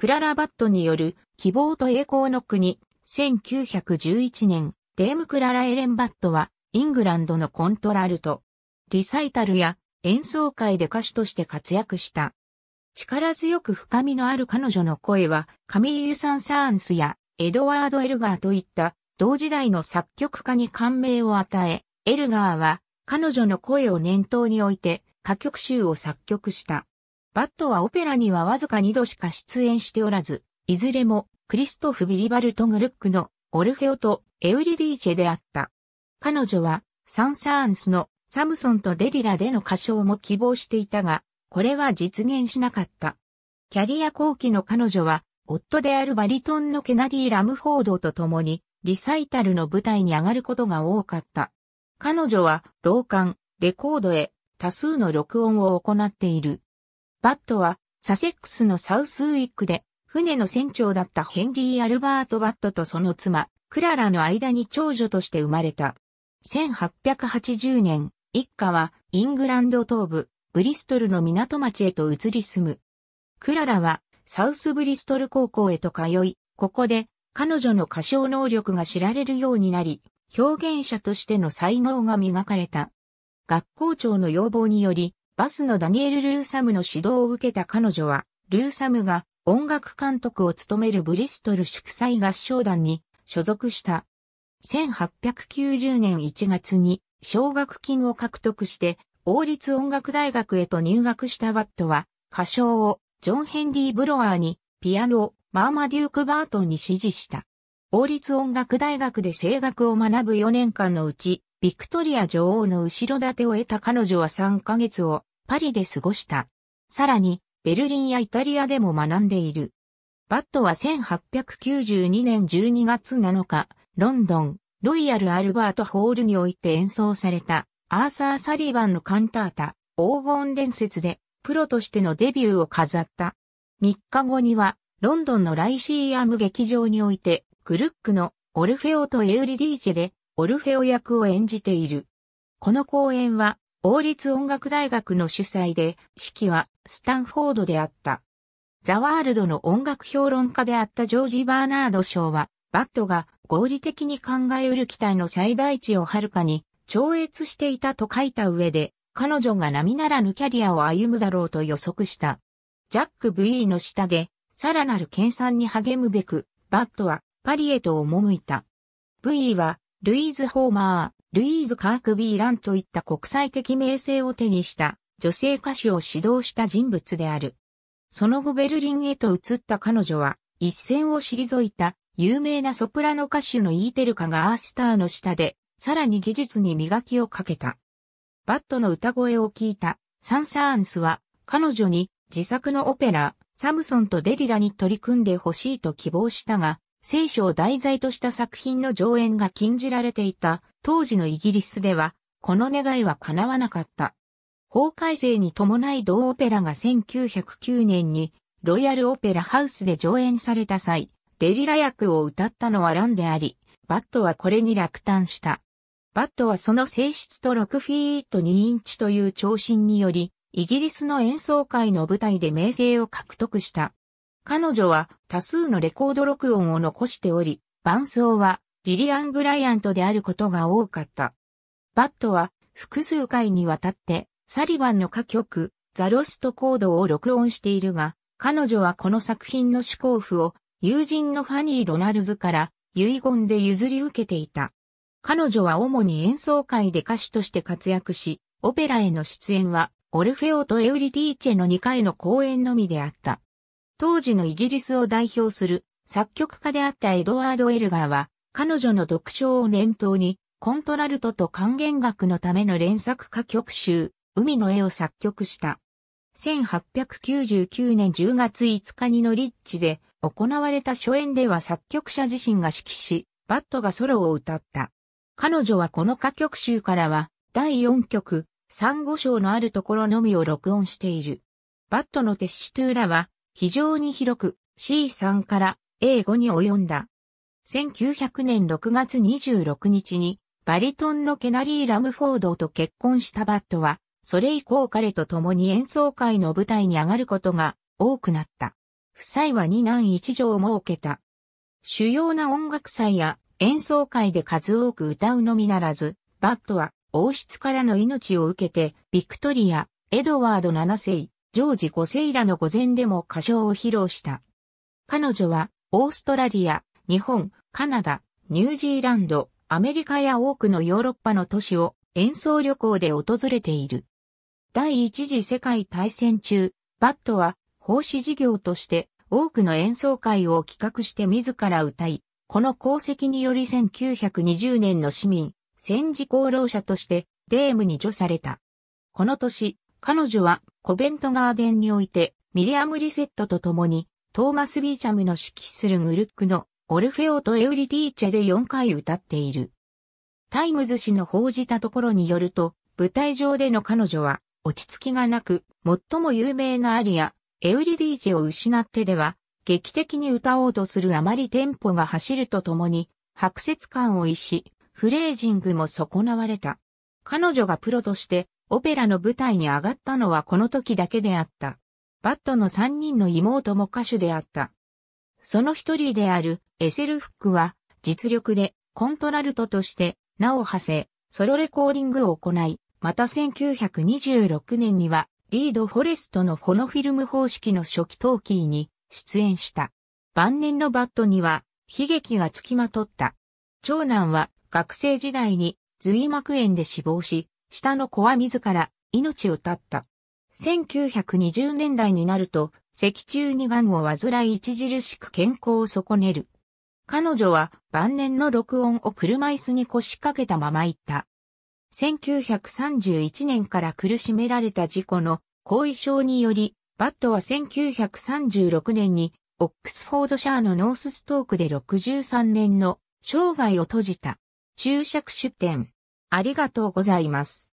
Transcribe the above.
クララ・バットによる希望と栄光の国、1911年、デーム・クララ・エレン・バットは、イングランドのコントラルト、リサイタルや演奏会で歌手として活躍した。力強く深みのある彼女の声は、カミーユ・サン・サーンスやエドワード・エルガーといった同時代の作曲家に感銘を与え、エルガーは彼女の声を念頭に置いて歌曲集を作曲した。バットはオペラにはわずか2度しか出演しておらず、いずれもクリストフ・ビリバルト・グルックのオルフェオとエウリディーチェであった。彼女はサン・サーンスのサムソンとデリラでの歌唱も希望していたが、これは実現しなかった。キャリア後期の彼女は、夫であるバリトンのケナディ・ラムフォードと共に、リサイタルの舞台に上がることが多かった。彼女は、老館、レコードへ、多数の録音を行っている。バットは、サセックスのサウスウィックで、船の船長だったヘンリー・アルバート・バットとその妻、クララの間に長女として生まれた。1880年、一家はイングランド東部、ブリストルの港町へと移り住む。クララはサウスブリストル高校へと通い、ここで彼女の歌唱能力が知られるようになり、表現者としての才能が磨かれた。学校長の要望により、バスのダニエル・ルーサムの指導を受けた彼女は、ルーサムが音楽監督を務めるブリストル祝祭合唱団に所属した。1890年1月に奨学金を獲得して王立音楽大学へと入学したバットは歌唱をジョン・ヘンリー・ブロワーにピアノをマーマデューク・バートンに指示した。王立音楽大学で声楽を学ぶ4年間のうち、ビクトリア女王の後ろ盾を得た彼女は3ヶ月をパリで過ごした。さらに、ベルリンやイタリアでも学んでいる。バットは1892年12月7日、ロンドン、ロイヤル・アルバート・ホールにおいて演奏された、アーサー・サリバンのカンタータ、黄金伝説で、プロとしてのデビューを飾った。3日後には、ロンドンのライシーアム劇場において、クルックのオルフェオとエウリディーチェで、オルフェオ役を演じている。この公演は、王立音楽大学の主催で、式はスタンフォードであった。ザワールドの音楽評論家であったジョージ・バーナード賞は、バットが合理的に考えうる機体の最大値をはるかに超越していたと書いた上で、彼女が並ならぬキャリアを歩むだろうと予測した。ジャック V の下で、さらなる研鑽に励むべく、バットはパリへと赴いた。V は、ルイーズ・ホーマー、ルイーズ・カークビー・ランといった国際的名声を手にした女性歌手を指導した人物である。その後ベルリンへと移った彼女は一線を退いた有名なソプラノ歌手のイーテルカがアースターの下でさらに技術に磨きをかけた。バットの歌声を聞いたサンサーンスは彼女に自作のオペラサムソンとデリラに取り組んでほしいと希望したが聖書を題材とした作品の上演が禁じられていた当時のイギリスでは、この願いは叶わなかった。法改正に伴い同オペラが1909年にロイヤルオペラハウスで上演された際、デリラ役を歌ったのはランであり、バットはこれに落胆した。バットはその性質と6フィート2インチという長身により、イギリスの演奏会の舞台で名声を獲得した。彼女は多数のレコード録音を残しており、伴奏はリリアン・ブライアントであることが多かった。バットは複数回にわたってサリバンの歌曲ザ・ロスト・コードを録音しているが、彼女はこの作品の趣向譜を友人のファニー・ロナルズから遺言で譲り受けていた。彼女は主に演奏会で歌手として活躍し、オペラへの出演はオルフェオとエウリティーチェの2回の公演のみであった。当時のイギリスを代表する作曲家であったエドワード・エルガーは彼女の読書を念頭に、コントラルトと還元楽のための連作歌曲集、海の絵を作曲した。1899年10月5日にノリッチで行われた初演では作曲者自身が指揮し、バットがソロを歌った。彼女はこの歌曲集からは、第4曲、三五章のあるところのみを録音している。バットのテッシュトゥーラは、非常に広く C3 から A5 に及んだ1900年6月26日にバリトンのケナリー・ラムフォードと結婚したバットは、それ以降彼と共に演奏会の舞台に上がることが多くなった。夫妻は二男一女を設けた。主要な音楽祭や演奏会で数多く歌うのみならず、バットは王室からの命を受けて、ビクトリア、エドワード7世、ジョージ5世らの御前でも歌唱を披露した。彼女は、オーストラリア、日本、カナダ、ニュージーランド、アメリカや多くのヨーロッパの都市を演奏旅行で訪れている。第一次世界大戦中、バットは奉仕事業として多くの演奏会を企画して自ら歌い、この功績により1920年の市民、戦時功労者としてデームに除された。この年、彼女はコベントガーデンにおいてミリアム・リセットと共にトーマス・ビーチャムの指揮するグルックのオルフェオとエウリティーチェで4回歌っている。タイムズ氏の報じたところによると、舞台上での彼女は、落ち着きがなく、最も有名なアリア、エウリディーチェを失ってでは、劇的に歌おうとするあまりテンポが走るとともに、白節感を逸し、フレージングも損なわれた。彼女がプロとして、オペラの舞台に上がったのはこの時だけであった。バットの3人の妹も歌手であった。その一人であるエセルフックは実力でコントラルトとして名を馳せ、ソロレコーディングを行い、また1926年にはリード・フォレストのフォノフィルム方式の初期トーキーに出演した。晩年のバットには悲劇がつきまとった。長男は学生時代に髄膜炎で死亡し、下の子は自ら命を絶った。1920年代になると脊柱に癌を患い著しく健康を損ねる。彼女は晩年の録音を車椅子に腰掛けたまま行った。1931年から苦しめられた事故の後遺症により、バットは1936年にオックスフォードシャーのノースストークで63年の生涯を閉じた。注釈出典。ありがとうございます。